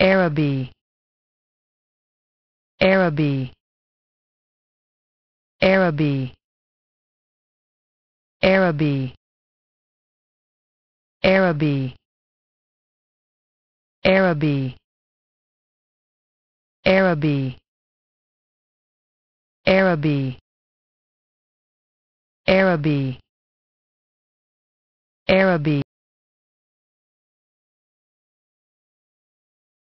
Araby Araby Araby Araby Araby Araby Araby Araby Araby Araby